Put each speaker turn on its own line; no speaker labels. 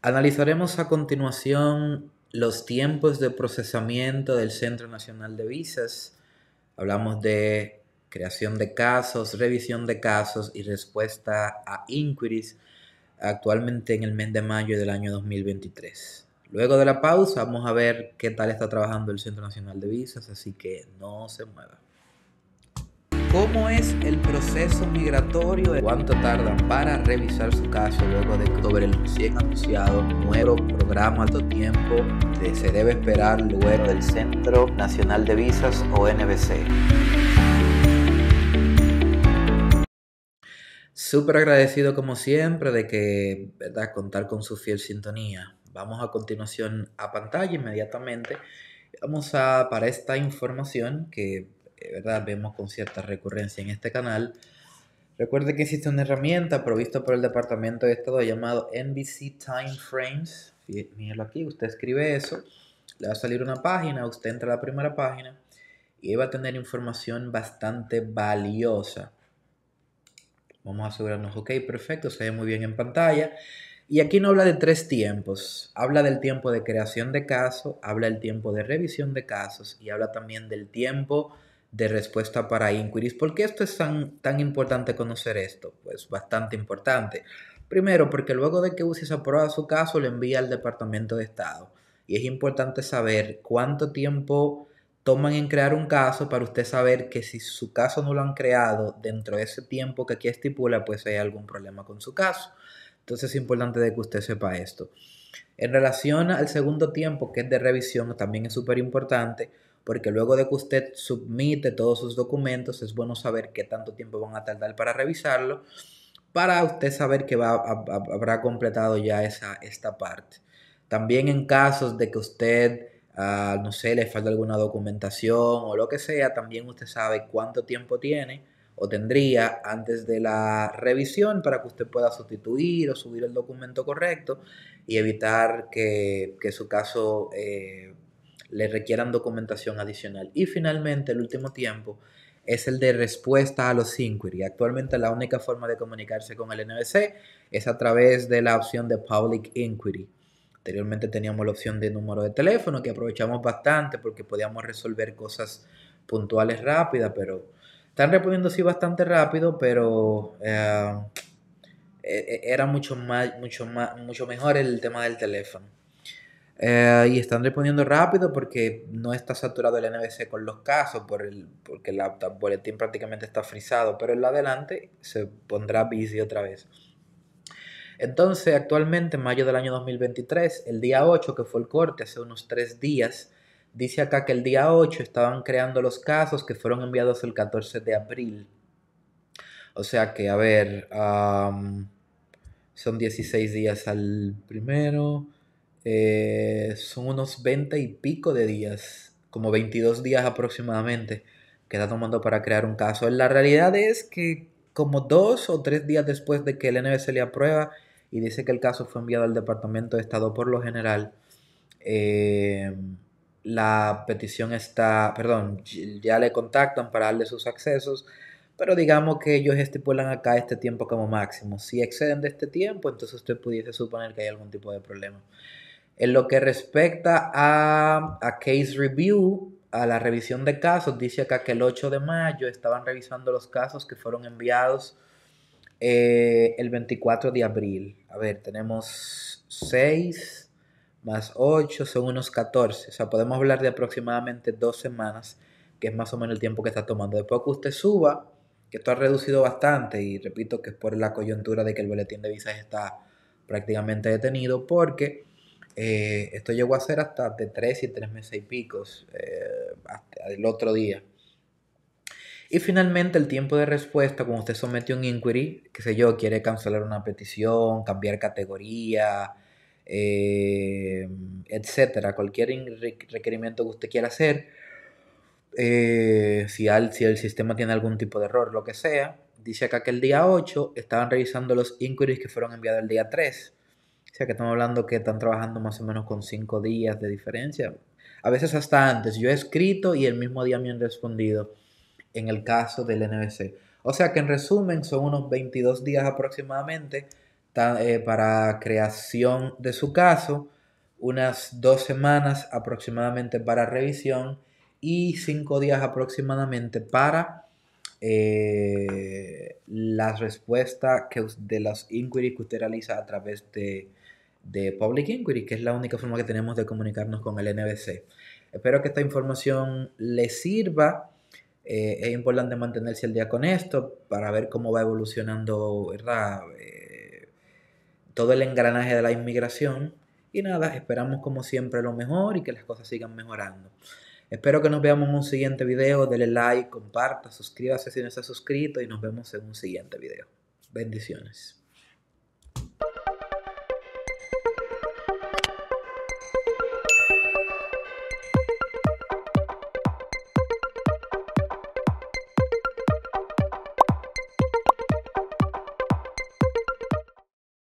Analizaremos a continuación los tiempos de procesamiento del Centro Nacional de Visas. Hablamos de creación de casos, revisión de casos y respuesta a inquiries actualmente en el mes de mayo del año 2023. Luego de la pausa vamos a ver qué tal está trabajando el Centro Nacional de Visas, así que no se mueva. ¿Cómo es el proceso migratorio? ¿Cuánto tardan para revisar su caso luego de sobre el 100 anunciado nuevo programa? todo tiempo se debe esperar luego del Centro Nacional de Visas o NBC? Súper agradecido como siempre de que, ¿verdad? Contar con su fiel sintonía. Vamos a continuación a pantalla inmediatamente. Vamos a, para esta información que eh, ¿verdad? vemos con cierta recurrencia en este canal. Recuerde que existe una herramienta provista por el Departamento de Estado llamado NBC Time Frames. Mírenlo aquí, usted escribe eso, le va a salir una página, usted entra a la primera página y va a tener información bastante valiosa. Vamos a asegurarnos, ok, perfecto, se ve muy bien en pantalla. Y aquí no habla de tres tiempos, habla del tiempo de creación de casos, habla del tiempo de revisión de casos y habla también del tiempo de respuesta para inquiries. ¿Por qué esto es tan, tan importante conocer esto? Pues bastante importante. Primero, porque luego de que UCI aprueba su caso, lo envía al Departamento de Estado. Y es importante saber cuánto tiempo toman en crear un caso para usted saber que si su caso no lo han creado dentro de ese tiempo que aquí estipula, pues hay algún problema con su caso. Entonces es importante de que usted sepa esto. En relación al segundo tiempo, que es de revisión, también es súper importante porque luego de que usted submite todos sus documentos, es bueno saber qué tanto tiempo van a tardar para revisarlo, para usted saber que va, habrá completado ya esa, esta parte. También en casos de que usted, ah, no sé, le falte alguna documentación o lo que sea, también usted sabe cuánto tiempo tiene o tendría antes de la revisión para que usted pueda sustituir o subir el documento correcto y evitar que, su caso eh, le requieran documentación adicional. Y finalmente, el último tiempo es el de respuesta a los inquiries. Actualmente la única forma de comunicarse con el NBC es a través de la opción de Public Inquiry. Anteriormente teníamos la opción de número de teléfono que aprovechamos bastante porque podíamos resolver cosas puntuales rápidas, pero están respondiendo sí bastante rápido, pero eh, e, e, era mucho, más, mucho, más, mucho mejor el tema del teléfono. Eh, y están respondiendo rápido porque no está saturado el NBC con los casos, por el, porque el boletín prácticamente está frisado, pero en la adelante se pondrá busy otra vez. Entonces, actualmente, en mayo del año 2023, el día 8, que fue el corte hace unos tres días, dice acá que el día 8 estaban creando los casos que fueron enviados el 14 de abril. O sea que, a ver, son 16 días al primero, eh, son unos 20 y pico de días, como 22 días aproximadamente, que está tomando para crear un caso. La realidad es que como dos o tres días después de que el NBC le aprueba y dice que el caso fue enviado al Departamento de Estado por lo general, eh, la petición está, perdón, ya le contactan para darle sus accesos, pero digamos que ellos estipulan acá este tiempo como máximo. Si exceden de este tiempo, entonces usted pudiese suponer que hay algún tipo de problema. En lo que respecta a, case review, a la revisión de casos, dice acá que el 8 de mayo estaban revisando los casos que fueron enviados eh, el 24 de abril. A ver, tenemos 6 más 8, son unos 14. O sea, podemos hablar de aproximadamente dos semanas, que es más o menos el tiempo que está tomando. Después que usted suba, que esto ha reducido bastante, y repito que es por la coyuntura de que el boletín de visas está prácticamente detenido, porque eh, esto llegó a ser hasta de tres y tres meses y picos, eh, hasta el otro día. Y finalmente el tiempo de respuesta, cuando usted somete un inquiry, que sé yo, quiere cancelar una petición, cambiar categoría, eh, etcétera, cualquier requerimiento que usted quiera hacer, si, al, si, el sistema tiene algún tipo de error, lo que sea, dice acá que el día 8 estaban revisando los inquiries que fueron enviados el día 3. O sea que estamos hablando que están trabajando más o menos con cinco días de diferencia. A veces hasta antes. Yo he escrito y el mismo día me han respondido en el caso del NBC. O sea que en resumen son unos 22 días aproximadamente eh, para creación de su caso, unas dos semanas aproximadamente para revisión y cinco días aproximadamente para eh, las respuestas que, de las inquiries que usted realiza a través de, Public Inquiry, que es la única forma que tenemos de comunicarnos con el NBC. Espero que esta información les sirva. Eh, es importante mantenerse al día con esto para ver cómo va evolucionando ¿verdad? Eh, todo el engranaje de la inmigración. Y nada, esperamos como siempre lo mejor y que las cosas sigan mejorando. Espero que nos veamos en un siguiente video. Dele like, comparta, suscríbase si no está suscrito y nos vemos en un siguiente video. Bendiciones.